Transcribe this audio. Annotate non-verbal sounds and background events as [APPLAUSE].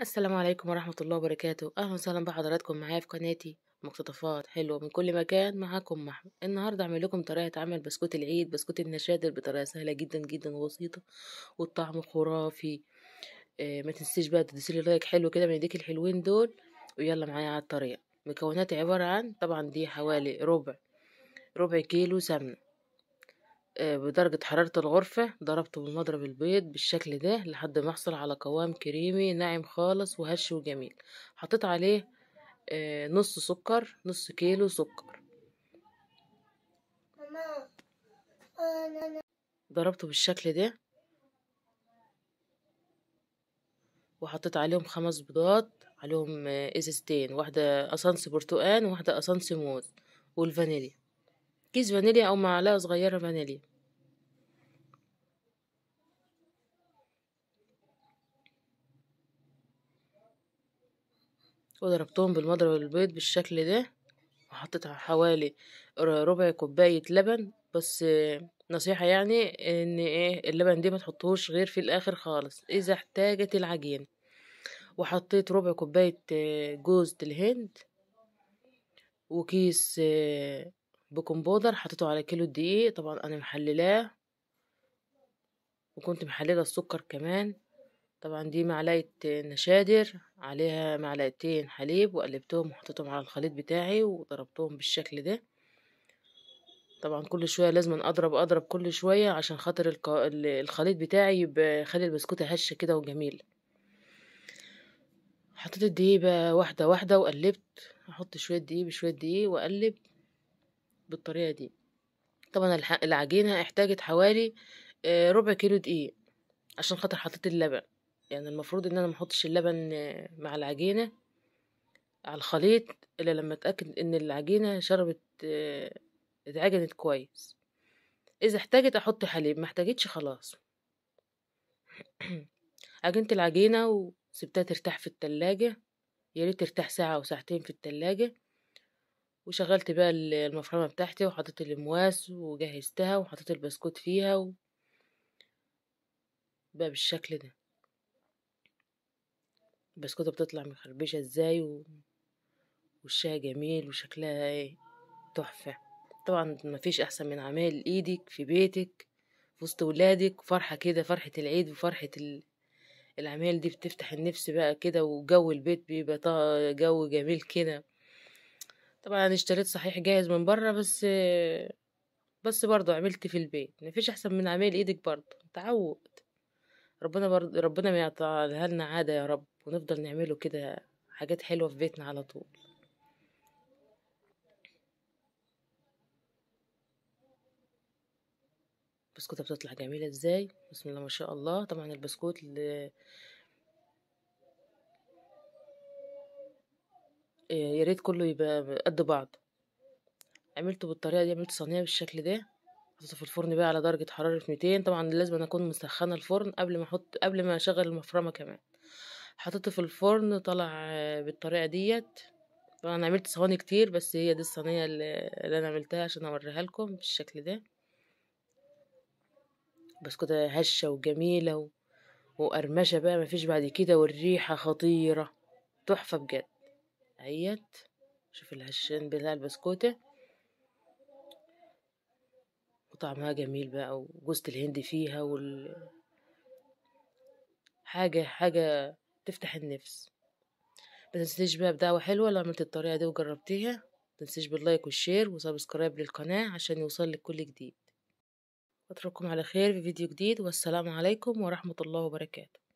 السلام عليكم ورحمة الله وبركاته أهلا وسهلا بحضراتكم معايا في قناتي مقتطفات حلوة من كل مكان معاكم محمد النهاردة أعمل لكم طريقة عمل بسكوت العيد بسكوت النشادر بطريقة سهلة جدا جدا وبسيطة والطعم خرافي آه ما تنسيش بقى تدسلي لايك حلو كده من ايديك الحلوين دول ويلا معايا على الطريقة مكوناتي عبارة عن طبعا دي حوالي ربع ربع كيلو سمنة آه، بدرجة حرارة الغرفة ضربته بالمضرب البيض بالشكل ده لحد ما أحصل على قوام كريمي ناعم خالص وهش وجميل حطيت عليه آه، نص سكر نص كيلو سكر ضربته بالشكل ده وحطيت عليهم خمس بيضات عليهم آه، ازازتين واحدة اسانس برتقان وواحدة اسانس موز والفانيليا كيس فانيليا أو معلقة صغيرة فانيليا وضربتهم بالمضرب البيض بالشكل ده وحطيت حوالي ربع كوباية لبن بس نصيحة يعني ان ايه اللبن دي ما تحطهوش غير في الاخر خالص اذا احتاجت العجين وحطيت ربع كوباية جوز الهند وكيس بيكنج بودر حطيته على كيلو الدقيق طبعا انا محللاه وكنت محلله السكر كمان طبعا دي معلقة نشادر عليها معلقتين حليب وقلبتهم وحطيتهم على الخليط بتاعي وضربتهم بالشكل ده طبعا كل شوية لازم اضرب اضرب كل شوية عشان خاطر الخليط بتاعي يبقى خلي البسكوتة هشة كده وجميل حطيت الدقيق بقى واحدة واحدة وقلبت احط شوية دقيق بشوية دقيق واقلب بالطريقة دي طبعا العجينة احتاجت حوالي آه، ربع كيلو دقيق عشان خاطر حطيت اللبن يعني المفروض ان انا محطش اللبن مع العجينة على الخليط الا لما اتأكد ان العجينة شربت اتعجنت كويس اذا احتاجت احط حليب ما احتاجتش خلاص [CLEARS THROAT] عجنت العجينة وسبتها ترتاح في التلاجة ياريت ترتاح ساعة او ساعتين في التلاجة وشغلت بقى المفرمة بتاعتي وحطيت الامواس وجهزتها وحطيت البسكوت فيها و... بقى بالشكل ده البسكوتة بتطلع مخربشة ازاي و... وشها جميل وشكلها ايه تحفة طبعا مفيش أحسن من عمال إيدك في بيتك في وسط ولادك فرحة كده فرحة العيد وفرحة ال... العمال دي بتفتح النفس بقى كده وجو البيت بيبقى جو جميل كده طبعا انا اشتريت صحيح جاهز من بره بس بس برضه عملت في البيت مفيش احسن من عمال ايدك برضه تعود ربنا برضو ربنا ما يعطيها لنا عاده يا رب ونفضل نعمله كده حاجات حلوة في بيتنا على طول البسكوتة بتطلع جميلة ازاي بسم الله ما شاء الله طبعا البسكوت اللي آه، يا ريت كله يبقى قد بعض عملته بالطريقه دي عملت صينيه بالشكل ده حطيته في الفرن بقى على درجه حراره 200 طبعا لازم اكون مسخنه الفرن قبل ما احط قبل ما اشغل المفرمه كمان حطيته في الفرن طلع بالطريقه ديت طبعا انا عملت صواني كتير بس هي دي الصينيه اللي انا عملتها عشان اوريها لكم بالشكل ده بسكوتة هشة وجميلة و... وقرمشة بقى مفيش بعد كده والريحة خطيرة تحفة بجد اهيت شوف الهشين بتاع البسكوتة وطعمها جميل بقى وجوزة الهند فيها وال حاجة حاجة تفتح النفس ما تنسيش بقى بدعوة حلوة لو عملت الطريقة دي وجربتيها متنسيش باللايك والشير وسبسكرايب للقناة عشان يوصلك كل جديد أترككم على خير في فيديو جديد والسلام عليكم ورحمة الله وبركاته